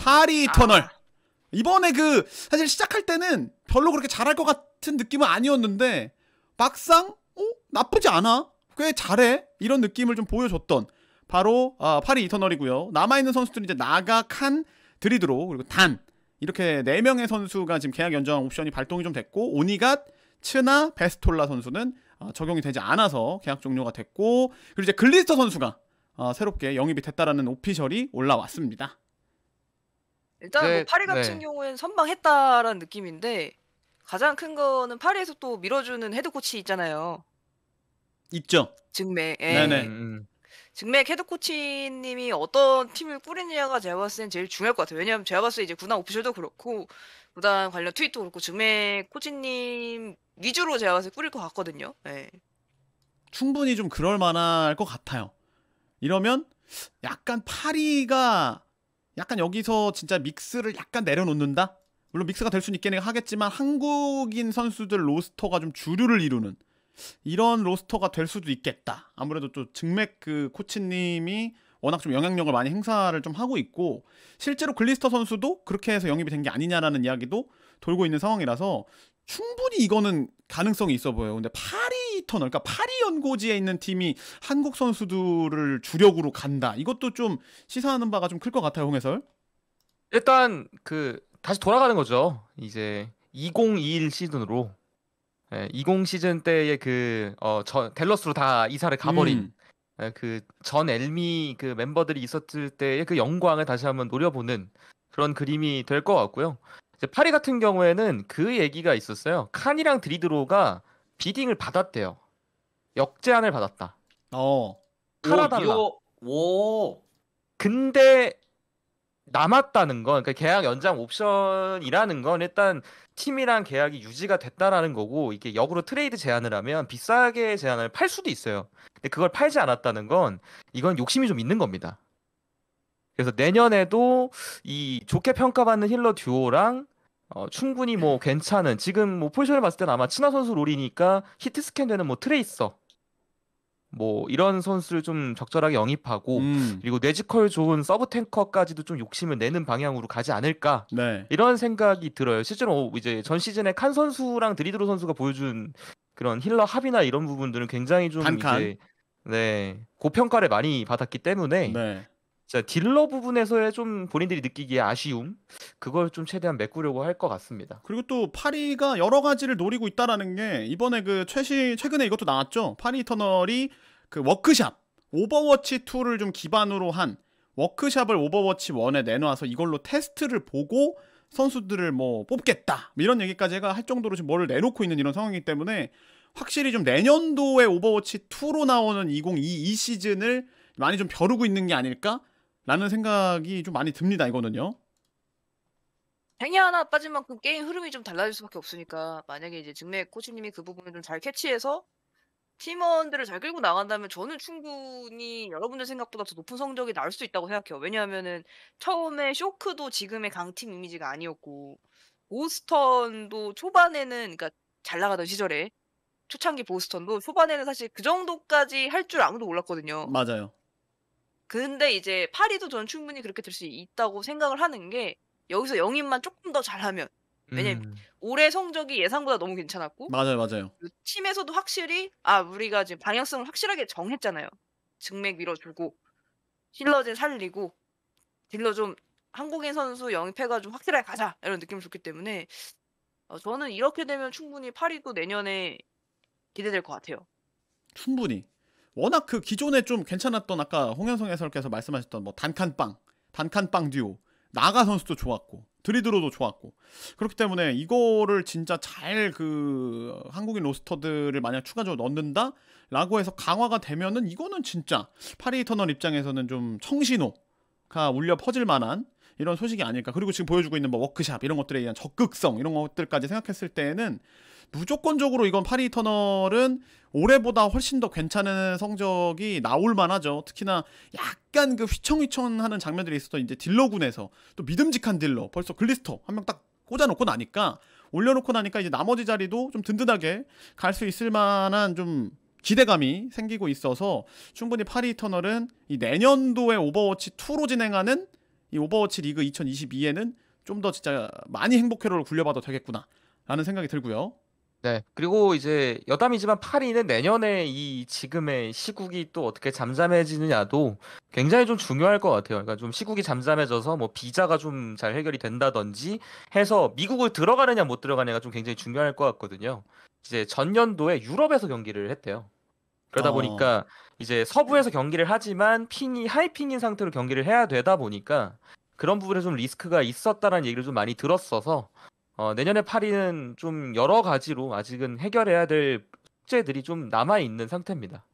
파리 아. 터널. 아. 이번에 그 사실 시작할 때는 별로 그렇게 잘할 것 같은 느낌은 아니었는데 막상 어 나쁘지 않아 꽤 잘해 이런 느낌을 좀 보여줬던 바로 어, 파리 이터널이고요 남아있는 선수들은 이제 나가 칸 드리드로 그리고 단 이렇게 4명의 선수가 지금 계약 연장 옵션이 발동이 좀 됐고 오니갓 츠나 베스톨라 선수는 어, 적용이 되지 않아서 계약 종료가 됐고 그리고 이제 글리스터 선수가 어, 새롭게 영입이 됐다라는 오피셜이 올라왔습니다 일단 뭐 네, 파리 네. 같은 네. 경우에는 선방했다라는 느낌인데 가장 큰 거는 파리에서 또 밀어주는 헤드코치 있잖아요. 있죠. 증맥. 네네. 예. 네. 음, 음. 증맥 헤드코치님이 어떤 팀을 꾸리느냐가 제가 봤을 땐 제일 중요할 것 같아요. 왜냐하면 제가 봤을 때 이제 구단 오피셜도 그렇고 구단 관련 트윗도 그렇고 증맥 코치님 위주로 제가 봤을 때 꾸릴 것 같거든요. 예. 충분히 좀 그럴 만할 것 같아요. 이러면 약간 파리가 약간 여기서 진짜 믹스를 약간 내려놓는다? 물론 믹스가 될 수는 있긴 하겠지만 한국인 선수들 로스터가 좀 주류를 이루는 이런 로스터가 될 수도 있겠다. 아무래도 또 증맥 그 코치님이 워낙 좀 영향력을 많이 행사를 좀 하고 있고 실제로 글리스터 선수도 그렇게 해서 영입이 된 게 아니냐라는 이야기도 돌고 있는 상황이라서 충분히 이거는 가능성이 있어 보여요. 근데 파리 터널 그러니까 파리 연고지에 있는 팀이 한국 선수들을 주력으로 간다. 이것도 좀 시사하는 바가 좀 클 것 같아요, 홍해설. 일단 그 다시 돌아가는 거죠. 이제 2021 시즌으로 예, 20 시즌 때의 그 어, 저, 델러스로 다 이사를 가버린 음. 예, 그전 엘미 그 멤버들이 있었을 때의 그 영광을 다시 한번 노려보는 그런 그림이 될 것 같고요. 이제 파리 같은 경우에는 그 얘기가 있었어요. 칸이랑 드리드로가 비딩을 받았대요. 역제안을 받았다. 어. 팔아달라. 오, 오. 근데 남았다는 건 그러니까 계약 연장 옵션이라는 건 일단 팀이랑 계약이 유지가 됐다라는 거고 이게 역으로 트레이드 제안을 하면 비싸게 제안을 팔 수도 있어요. 근데 그걸 팔지 않았다는 건 이건 욕심이 좀 있는 겁니다. 그래서 내년에도 이 좋게 평가받는 힐러 듀오랑 어, 충분히 뭐 괜찮은 지금 뭐 포지션을 봤을 때는 아마 친화 선수 롤이니까 히트 스캔되는 뭐 트레이서 뭐 이런 선수를 좀 적절하게 영입하고 음. 그리고 뇌지컬 좋은 서브 탱커까지도 좀 욕심을 내는 방향으로 가지 않을까 네. 이런 생각이 들어요. 실제로 뭐 이제 전 시즌에 칸 선수랑 드리드로 선수가 보여준 그런 힐러 합이나 이런 부분들은 굉장히 좀 단칸. 이제 네 고평가를 많이 받았기 때문에 네. 자 딜러 부분에서의 좀 본인들이 느끼기에 아쉬움 그걸 좀 최대한 메꾸려고 할 것 같습니다. 그리고 또 파리가 여러 가지를 노리고 있다라는 게 이번에 그 최신 최근에 이것도 나왔죠. 파리 터널이 그 워크샵 오버워치 2를 좀 기반으로 한 워크샵을 오버워치 1에 내놔서 이걸로 테스트를 보고 선수들을 뭐 뽑겠다 뭐 이런 얘기까지 해가 할 정도로 지금 뭐를 내놓고 있는 이런 상황이기 때문에 확실히 좀 내년도에 오버워치 2로 나오는 2022 시즌을 많이 좀 벼르고 있는 게 아닐까 라는 생각이 좀 많이 듭니다 이거는요. 행위 하나 빠진 만큼 게임 흐름이 좀 달라질 수밖에 없으니까 만약에 이제 증맥 코치님이 그 부분을 좀 잘 캐치해서 팀원들을 잘 끌고 나간다면 저는 충분히 여러분들 생각보다 더 높은 성적이 나올 수 있다고 생각해요. 왜냐하면은 처음에 쇼크도 지금의 강팀 이미지가 아니었고 보스턴도 초반에는 그러니까 잘 나가던 시절에 초창기 보스턴도 초반에는 사실 그 정도까지 할 줄 아무도 몰랐거든요. 맞아요. 근데 이제 파리도 저는 충분히 그렇게 될 수 있다고 생각을 하는 게 여기서 영입만 조금 더 잘하면 왜냐면 음. 올해 성적이 예상보다 너무 괜찮았고 맞아요 맞아요 그 팀에서도 확실히 아 우리가 지금 방향성을 확실하게 정했잖아요 증맥 밀어주고 실러진 살리고 딜러 좀 한국인 선수 영입해가 지고 확실하게 가자 이런 느낌을 줬기 때문에 어, 저는 이렇게 되면 충분히 파리도 내년에 기대될 것 같아요 충분히 워낙 그 기존에 좀 괜찮았던 아까 홍현성 해설께서 말씀하셨던 뭐 단칸빵, 단칸빵 듀오, 나가 선수도 좋았고 드리드로도 좋았고 그렇기 때문에 이거를 진짜 잘 그 한국인 로스터들을 만약 추가적으로 넣는다라고 해서 강화가 되면은 이거는 진짜 파리 터널 입장에서는 좀 청신호가 울려 퍼질 만한 이런 소식이 아닐까. 그리고 지금 보여주고 있는 뭐 워크샵 이런 것들에 의한 적극성 이런 것들까지 생각했을 때에는 무조건적으로 이건 파리 터널은 올해보다 훨씬 더 괜찮은 성적이 나올 만하죠. 특히나 약간 그 휘청휘청하는 장면들이 있어던 이제 딜러군에서 또 믿음직한 딜러 벌써 글리스터 한 명 딱 꽂아놓고 나니까 올려놓고 나니까 이제 나머지 자리도 좀 든든하게 갈 수 있을 만한 좀 기대감이 생기고 있어서 충분히 파리 터널은 이 내년도에 오버워치 2로 진행하는 이 오버워치 리그 2022에는 좀 더 진짜 많이 행복회로를 굴려봐도 되겠구나 라는 생각이 들고요. 네. 그리고 이제 여담이지만 파리는 내년에 이 지금의 시국이 또 어떻게 잠잠해지느냐도 굉장히 좀 중요할 것 같아요. 그러니까 좀 시국이 잠잠해져서 뭐 비자가 좀 잘 해결이 된다든지 해서 미국을 들어가느냐 못 들어가느냐가 좀 굉장히 중요할 것 같거든요. 이제 전년도에 유럽에서 경기를 했대요. 그러다 어. 보니까 이제 서부에서 경기를 하지만 핑이 하이핑인 상태로 경기를 해야 되다 보니까 그런 부분에 좀 리스크가 있었다라는 얘기를 좀 많이 들었어서 어, 내년에 파리는 좀 여러 가지로 아직은 해결해야 될 숙제들이 좀 남아 있는 상태입니다.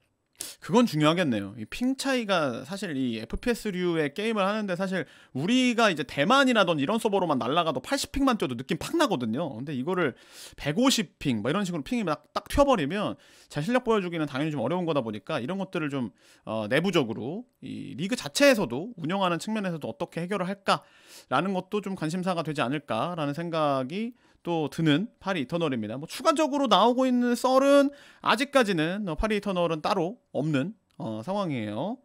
그건 중요하겠네요. 이 핑 차이가 사실 이 FPS류의 게임을 하는데 사실 우리가 이제 대만이라던 이런 서버로만 날라가도 80핑만 뛰어도 느낌 팍 나거든요. 근데 이거를 150핑 뭐 이런 식으로 핑이 딱, 딱 튀어버리면 제 실력 보여주기는 당연히 좀 어려운 거다 보니까 이런 것들을 좀 어, 내부적으로 이 리그 자체에서도 운영하는 측면에서도 어떻게 해결을 할까라는 것도 좀 관심사가 되지 않을까라는 생각이 또 드는 파리 이터널입니다. 뭐 추가적으로 나오고 있는 썰은 아직까지는 어, 파리 이터널은 따로 없는 어, 상황이에요.